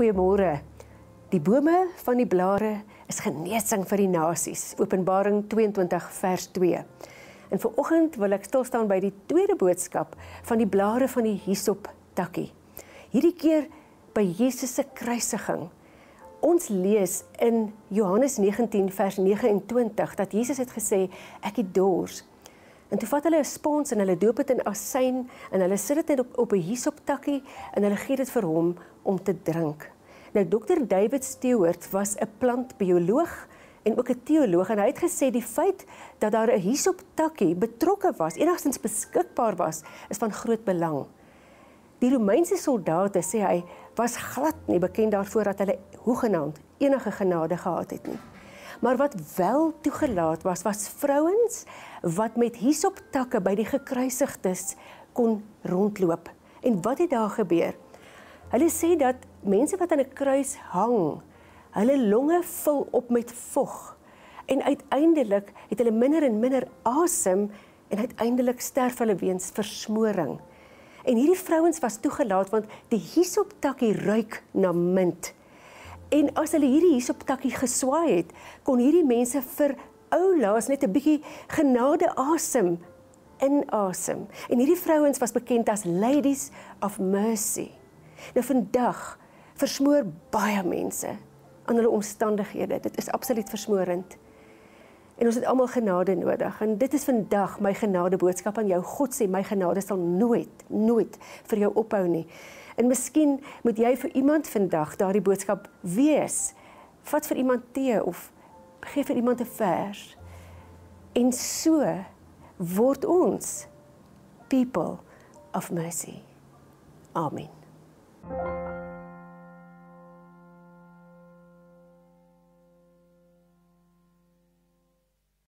goeiemôre. Die bome van die blare is genesing vir die nasies. Openbaring 22 vers 2. En vir oggend wil ek stil staan by die tweede boodskap van die blare van die hisop takkie. Hierdie keer by Jesus se kruisiging. Ons lees in Johannes 19 vers 29 dat Jesus het gesê ek het dors En toe vat hulle 'n spons en hulle doop dit in asyn en hulle sit dit net op op 'n hisop takkie en hulle gee dit vir hom om te drink. Nou dokter David Stewart was 'n plantbioloog en ook 'n teoloog en hy het gesê die feit dat daar 'n hisop takkie betrokke was, enigstens beskikbaar was, is van groot belang. Die Romeinse soldate sê hy was glad nie bekend daarvoor dat hulle hoegenaamd enige genade gehad het nie maar wat wel toegelaat was was vrouens wat met hisoptakke by die gekruisigdes kon rondloop. En wat het daar gebeur? Hulle sê dat mense wat aan 'n kruis hang, hulle longe vul op met vog en uiteindelik het hulle minder en minder asem en uiteindelik sterf hulle weens versmoring. En hierdie vrouens was toegelaat want die hisoptakkie ruik na mint. En as hulle hierdie hier op takkie geswaai het, kon hierdie mense vir oulaas net 'n bietjie genade asem inasem. En hierdie vrouens was bekend as ladies of mercy. Nou vandag versmoor baie mense aan hulle omstandighede. Dit is absoluut versmoorend. En ons het almal genade nodig. En dit is vandag my genade boodskap aan jou. God sê my genade sal nooit nooit vir jou ophou nie. En miskien moet jy vir iemand vandag daardie boodskap wees. Vat vir iemand tee of gee vir iemand 'n vers. En so word ons people of mercy. Amen. thank you